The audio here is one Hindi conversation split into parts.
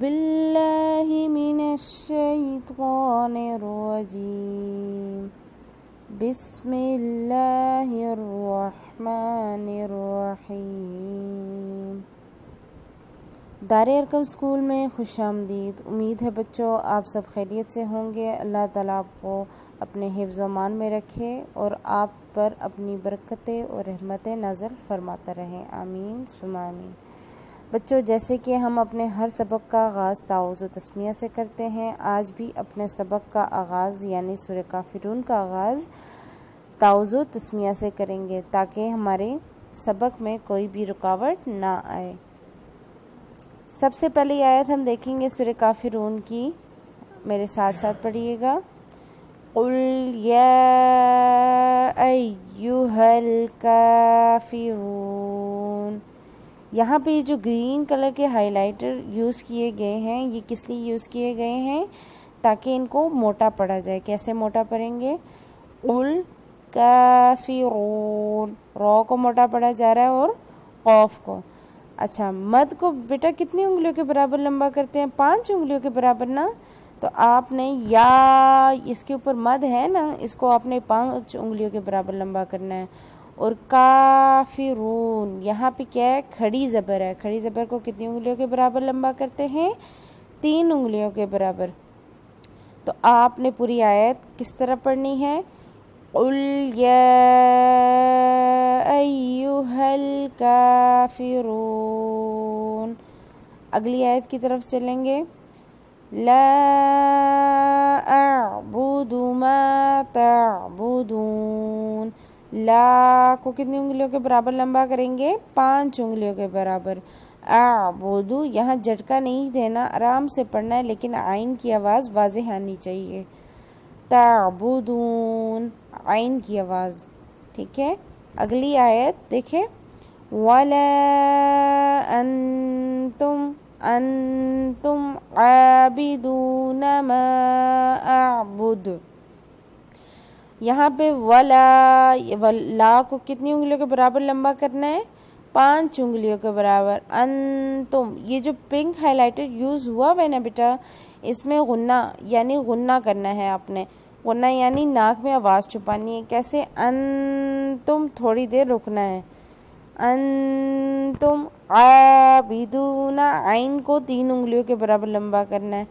بالله من الشيطان الرجيم بسم الله الرحمन الرحيم दार अरकम स्कूल में खुश आमदीद उम्मीद है बच्चों आप सब खैरियत से होंगे अल्लाह ताला आपको अपने हिफ्जमान में रखे और आप पर अपनी बरकतें और रहमतें नज़र फरमाता रहें आमीन सुमामीन बच्चों जैसे कि हम अपने हर सबक का आगाज़ ताउज़ तस्मिया से करते हैं आज भी अपने सबक का आगाज़ यानी सुर काफिरून का आगाज़ ताउज़ तस्मिया से करेंगे ताकि हमारे सबक में कोई भी रुकावट ना आए सबसे पहले आयत हम देखेंगे सुर काफिरून की मेरे साथ साथ पढ़िएगा قل يا أيها الكافرون यहाँ पे जो ग्रीन कलर के हाइलाइटर यूज़ किए गए हैं ये किस लिए यूज़ किए गए हैं ताकि इनको मोटा पड़ा जाए कैसे मोटा पड़ेंगे उल काफ़ी रोन रॉ को मोटा पड़ा जा रहा है और ऑफ को अच्छा मद को बेटा कितनी उंगलियों के बराबर लंबा करते हैं पांच उंगलियों के बराबर ना तो आपने या इसके ऊपर मद है ना इसको आपने पांच उंगलियों के बराबर लंबा करना है और रून यहाँ पे क्या है खड़ी ज़बर है खड़ी ज़बर को कितनी उंगलियों के बराबर लंबा करते हैं तीन उंगलियों के बराबर तो आपने पूरी आयत किस तरह पढ़नी है उल अयुहल काफिरून अगली आयत की तरफ चलेंगे ला अबुदु मा तबुदून ला को कितनी उंगलियों के बराबर लंबा करेंगे पांच उंगलियों के बराबर आ बोदू यहाँ झटका नहीं देना आराम से पढ़ना है लेकिन आइन की आवाज़ वाज आनी चाहिए ताबुदून आइन की आवाज़ ठीक है अगली आयत देखे वला अंतुम अंतुम आबिदून आबुद यहाँ पे वला वला को कितनी उंगलियों के बराबर लंबा करना है पांच उंगलियों के बराबर अंतुम ये जो पिंक हाईलाइटेड यूज़ हुआ है ना बेटा इसमें गुन्ना यानी गुन्ना करना है आपने गुन्ना यानी नाक में आवाज़ छुपानी है कैसे अंतुम थोड़ी देर रुकना है अंतुम आबिदूना आइन को तीन उंगलियों के बराबर लंबा करना है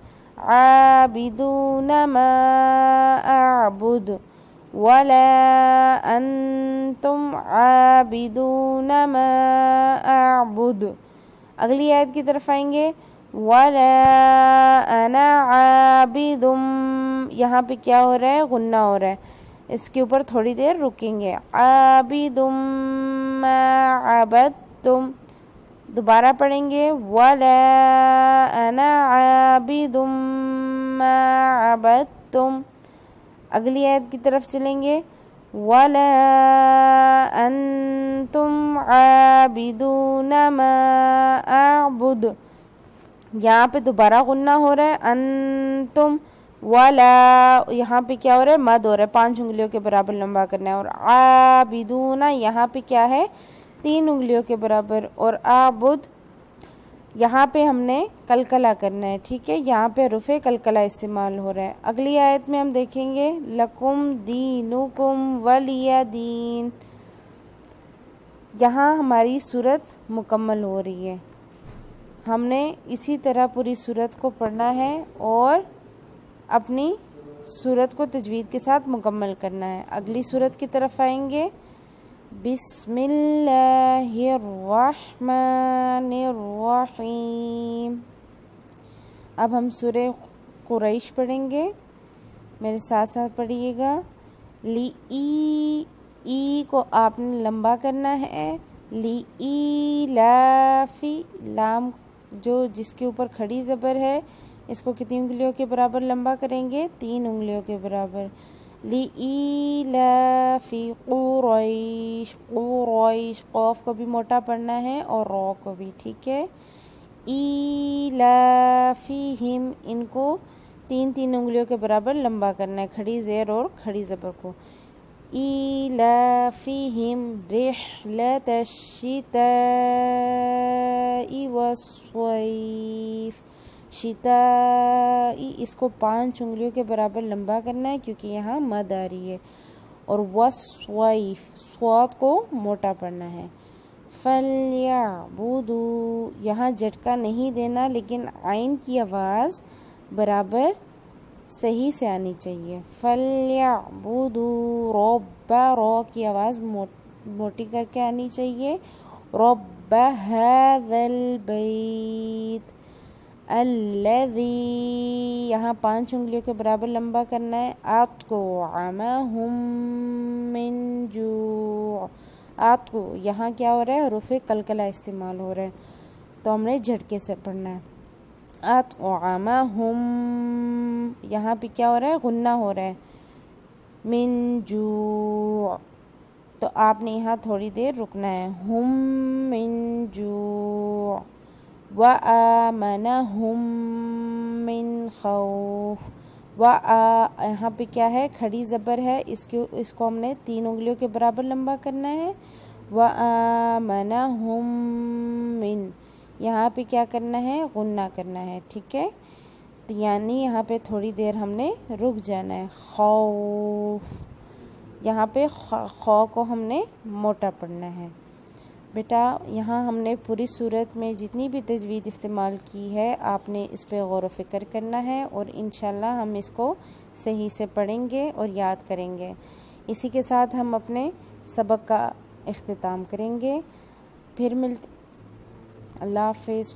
आबिदूना मा आबुद ولا अंतुम عابدون ما आबुद अगली आयत की तरफ आएंगे वला अना यहाँ पे क्या हो रहा है गुन्ना हो रहा है इसके ऊपर थोड़ी देर रुकेंगे आबिदुम आबद तुम दोबारा पढ़ेंगे वला अना आबिदुम आबद तुम अगली आयत की तरफ चलेंगे वला अंतुम आबिदून आबुद यहाँ पे दोबारा गुन्ना हो रहा है अंतुम वाला यहाँ पे क्या हो रहा है मद हो रहा है पांच उंगलियों के बराबर लंबा करना है और आबिदूना यहाँ पे क्या है तीन उंगलियों के बराबर और आबुद यहाँ पे हमने कलकला करना है ठीक है यहाँ पे रुफ़े कलकला इस्तेमाल हो रहा है अगली आयत में हम देखेंगे लकुम दीनुकुम वलिया दीन यहाँ हमारी सूरत मुकम्मल हो रही है हमने इसी तरह पूरी सूरत को पढ़ना है और अपनी सूरत को तजवीद के साथ मुकम्मल करना है अगली सूरत की तरफ आएंगे بسم الله الرحيم अब हम सुर कुरैश पढ़ेंगे मेरे साथ साथ पढ़िएगा ली ई ई को आपने लंबा करना है ली ई लाफी लाम जो जिसके ऊपर खड़ी ज़बर है इसको कितनी उंगलियों के बराबर लंबा करेंगे तीन उंगलियों के बराबर लीलाफ़ी कुरैश कुरैश कौफ को भी मोटा पढ़ना है और रॉ को भी ठीक है हिम इनको तीन तीन उंगलियों के बराबर लंबा करना है खड़ी ज़ेर और खड़ी ज़बर को हिम रिहलत الشتاء والصيف शीताई इसको पांच उंगलियों के बराबर लंबा करना है क्योंकि यहाँ मद आ रही है और स्वाइफ स्वा को मोटा पड़ना है फल्या बूदू यहाँ झटका नहीं देना लेकिन आइन की आवाज़ बराबर सही से आनी चाहिए फल्या बूदू रोबा रो की आवाज़ मोटी करके आनी चाहिए रोबा है बई अल्लवी यहाँ पांच उंगलियों के बराबर लंबा करना है आत को आमा हम जू आत को यहाँ क्या हो रहा है हरुफ कलकला इस्तेमाल हो रहा है तो हमने झटके से पढ़ना है आत आमा हम यहाँ पे क्या हो रहा है गुन्ना हो रहा है मिन जू तो आपने यहाँ थोड़ी देर रुकना है हम मिन जू हम मिन खौफ व यहाँ पे क्या है खड़ी ज़बर है इसके इसको हमने तीन उंगलियों के बराबर लंबा करना है हम मिन यहाँ पे क्या करना है गुन्ना करना है ठीक है यानी यहाँ पे थोड़ी देर हमने रुक जाना है खौफ यहाँ पे खौ को हमने मोटा पढ़ना है बेटा यहाँ हमने पूरी सूरत में जितनी भी तजवीज़ इस्तेमाल की है आपने इस पर गौर फ़िक्र करना है और इन हम इसको सही से पढ़ेंगे और याद करेंगे इसी के साथ हम अपने सबक का अख्ताम करेंगे फिर मिलते अल्लाह हाफिज़